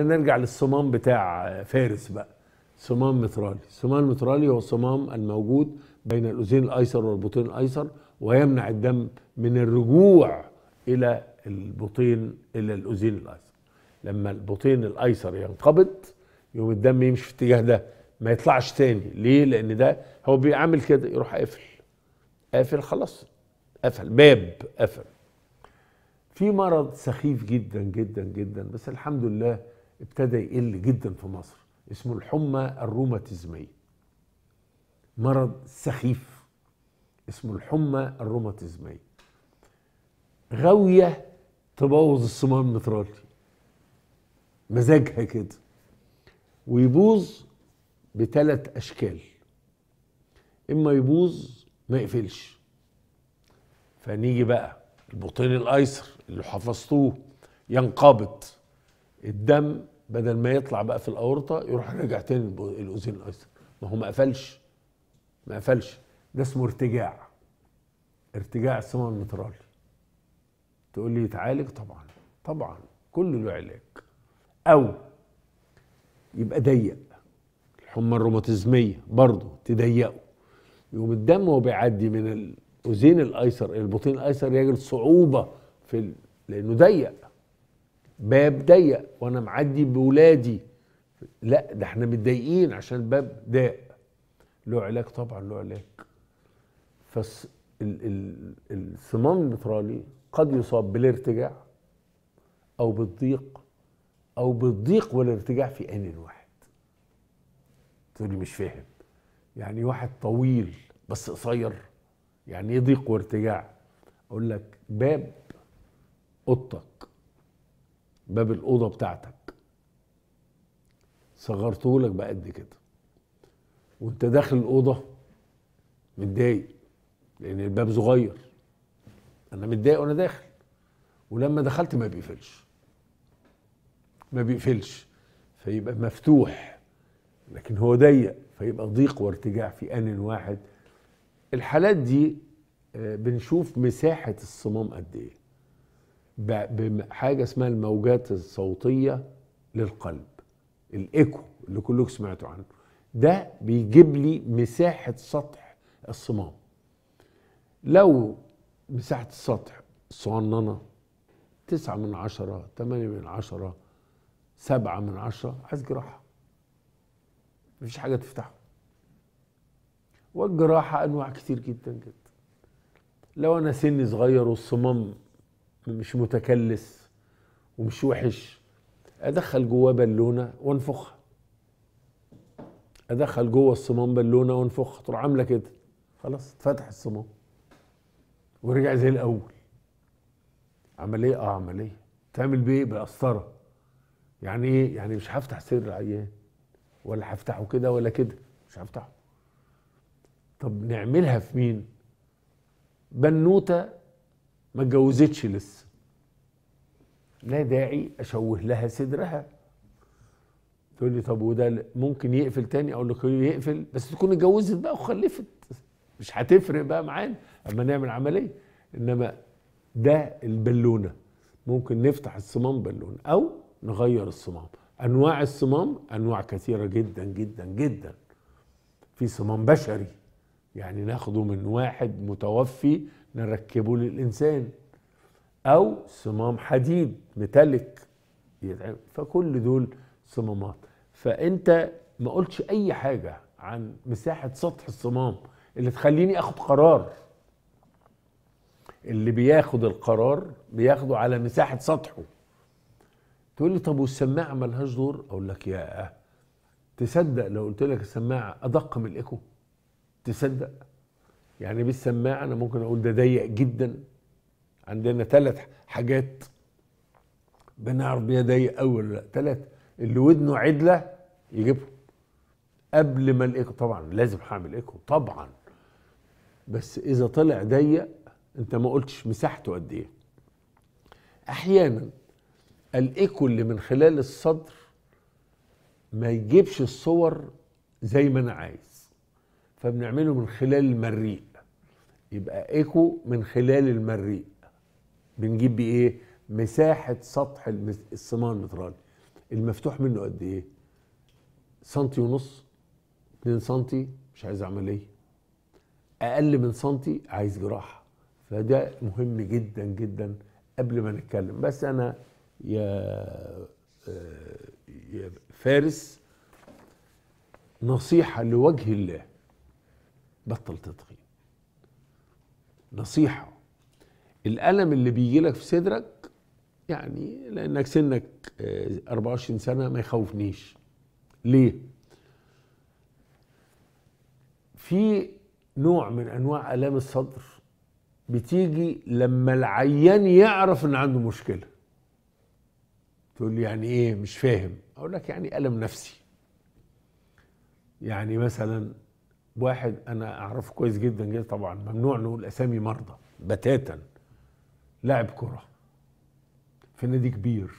احنا نرجع للصمام بتاع فارس بقى صمام مترالي الصمام المترالي هو الصمام الموجود بين الاذين الايسر والبطين الايسر ويمنع الدم من الرجوع الى البطين الى الاذين الايسر لما البطين الايسر ينقبض يقوم الدم يمشي في الاتجاه ده ما يطلعش تاني ليه لان ده هو بيعمل كده يروح قافل قافل خلاص قفل باب قفل في مرض سخيف جدا جدا جدا بس الحمد لله ابتدى يقل جدا في مصر اسمه الحمى الروماتيزمية مرض سخيف اسمه الحمى الروماتيزمية غاوية تبوظ الصمام المترالي مزاجها كده ويبوظ بثلاث أشكال إما يبوظ ما يقفلش فنيجي بقى البطين الأيسر اللي حفظتوه ينقبض الدم بدل ما يطلع بقى في الاورطه يروح راجع تاني الاذين الايسر ما هو ما قفلش ما قفلش ده اسمه ارتجاع ارتجاع السمع المترالي تقول لي يتعالج طبعا طبعا كل له علاج او يبقى ضيق الحمى الروماتيزميه برضه تضيقه يقوم الدم وهو بيعدي من الاذين الايسر الى البطين الايسر يجد صعوبه في ال... لانه ضيق باب ضيق وانا معدي بولادي لا ده احنا متضايقين عشان الباب ضاق له علاج طبعا له علاج فالصمام المترالي قد يصاب بالارتجاع او بالضيق او بالضيق والارتجاع في ان واحد تقول لي مش فاهم يعني واحد طويل بس قصير يعني ايه ضيق وارتجاع اقول لك باب اوضتك باب الأوضة بتاعتك صغرته لك بقد كده وانت داخل الأوضة متضايق لأن الباب صغير أنا متضايق وأنا داخل ولما دخلت ما بيقفلش ما بيقفلش فيبقى مفتوح لكن هو ضيق فيبقى ضيق وارتجاع في آن واحد الحالات دي آه، بنشوف مساحة الصمام قد ايه بحاجه اسمها الموجات الصوتيه للقلب الايكو اللي كلكم سمعتوا عنه ده بيجيب لي مساحه سطح الصمام لو مساحه السطح صغننه تسعة من عشرة تمانية من عشرة سبعة من عشرة عايز جراحة مفيش حاجة تفتحه والجراحة أنواع كتير جدا جدا لو أنا سني صغير والصمام مش متكلس ومش وحش ادخل جواه بالونه وانفخها ادخل جوه الصمام بالونه وانفخها تروح عامله كده خلاص اتفتح الصمام ورجع زي الاول عمليه اه عمليه تعمل بايه بقسطره يعني ايه يعني مش هفتح سر عيان ولا هفتحه كده ولا كده مش هفتحه طب نعملها في مين بنوته ما اتجوزتش لسه لا داعي اشوه لها صدرها تقول لي طب وده ممكن يقفل تاني اقول لك يقفل بس تكون اتجوزت بقى وخلفت مش هتفرق بقى معانا اما نعمل عمليه انما ده البالونه ممكن نفتح الصمام بالونه او نغير الصمام انواع الصمام انواع كثيره جدا جدا جدا في صمام بشري يعني ناخده من واحد متوفي نركبه للإنسان أو صمام حديد متلك فكل دول صمامات فأنت ما قلتش أي حاجة عن مساحة سطح الصمام اللي تخليني أخد قرار اللي بياخد القرار بياخده على مساحة سطحه تقول لي طب والسماعة ملهاش دور أقول لك يا أه. تصدق لو قلت لك السماعة أدق من الإيكو تصدق يعني بالسماعه انا ممكن اقول ده ضيق جدا عندنا ثلاث حاجات بنعرف بيها ضيق قوي ولا لا ثلاث اللي ودنه عدله يجيبهم قبل ما الايكو طبعا لازم هعمل ايكو طبعا بس اذا طلع ضيق انت ما قلتش مساحته قد ايه احيانا الايكو اللي من خلال الصدر ما يجيبش الصور زي ما انا عايز فبنعمله من خلال المريء يبقى ايكو من خلال المريء بنجيب بيه ايه مساحه سطح الصمام المترالي المفتوح منه قد ايه سنتي ونص 2 سنتي مش عايز عمليه اقل من سنتي عايز جراحه فده مهم جدا جدا قبل ما نتكلم بس انا يا آه، يا فارس نصيحه لوجه الله بطل تدخين نصيحة الألم اللي بيجيلك في صدرك يعني لأنك سنك 24 آه، سنة ما يخوفنيش ليه؟ في نوع من أنواع آلام الصدر بتيجي لما العيان يعرف إن عنده مشكلة تقول لي يعني إيه مش فاهم أقول لك يعني ألم نفسي يعني مثلا واحد انا اعرفه كويس جدا جدا طبعا ممنوع نقول اسامي مرضى بتاتا لاعب كره في نادي كبير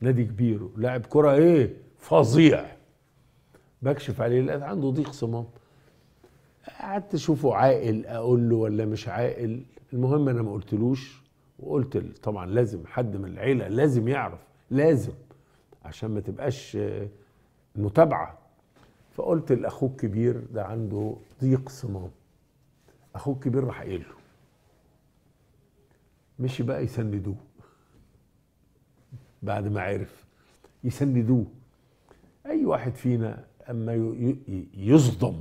نادي كبير لاعب كره ايه فظيع بكشف عليه لقيت عنده ضيق صمام قعدت اشوفه عاقل اقول له ولا مش عاقل المهم انا ما قلتلوش وقلت طبعا لازم حد من العيله لازم يعرف لازم عشان ما تبقاش متابعه فقلت لاخوه الكبير ده عنده ضيق صمام اخوه الكبير راح قايل له مشي بقى يسندوه بعد ما عرف يسندوه اي واحد فينا اما يصدم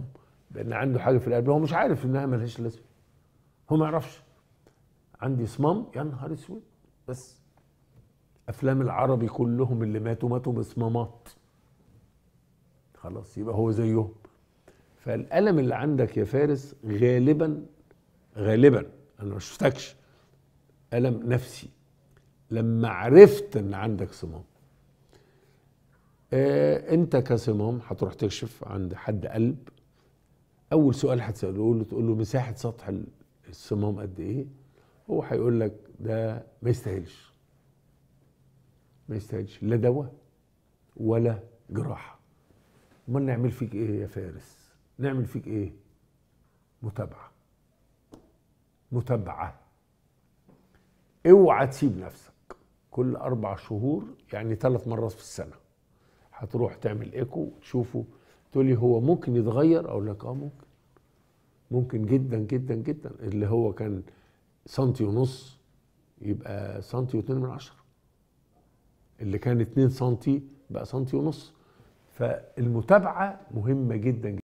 بان عنده حاجه في القلب هو مش عارف انها ملهاش لازمه هو ما يعرفش عندي صمام يا نهار اسود بس افلام العربي كلهم اللي ماتوا ماتوا بصمامات خلاص يبقى هو زيهم فالألم اللي عندك يا فارس غالبا غالبا أنا ما شفتكش ألم نفسي لما عرفت إن عندك صمام آه أنت كصمام هتروح تكشف عند حد قلب أول سؤال هتسأله له تقول له مساحة سطح الصمام قد إيه؟ هو هيقول لك ده ما يستاهلش ما يستاهلش لا دواء ولا جراحه امال نعمل فيك ايه يا فارس نعمل فيك ايه متابعه متابعه اوعى تسيب نفسك كل اربع شهور يعني ثلاث مرات في السنه هتروح تعمل ايكو تشوفه تقول لي هو ممكن يتغير اقول لك اه ممكن ممكن جدا جدا جدا اللي هو كان سنتي ونص يبقى سنتي واتنين من عشرة اللي كان اتنين سنتي بقى سنتي ونص فالمتابعه مهمه جدا جداً.